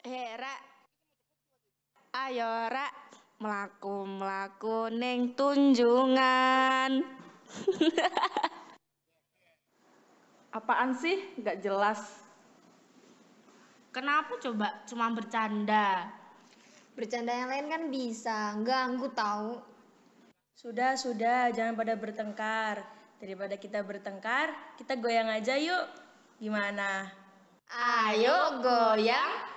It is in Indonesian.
Hera eh, Ayo rak melaku melaku neng tunjungan. Apaan sih? Gak jelas. Kenapa coba cuma bercanda? Bercanda yang lain kan bisa, ganggu tahu. Sudah, sudah, jangan pada bertengkar. Daripada kita bertengkar, kita goyang aja yuk. Gimana? Ayo goyang.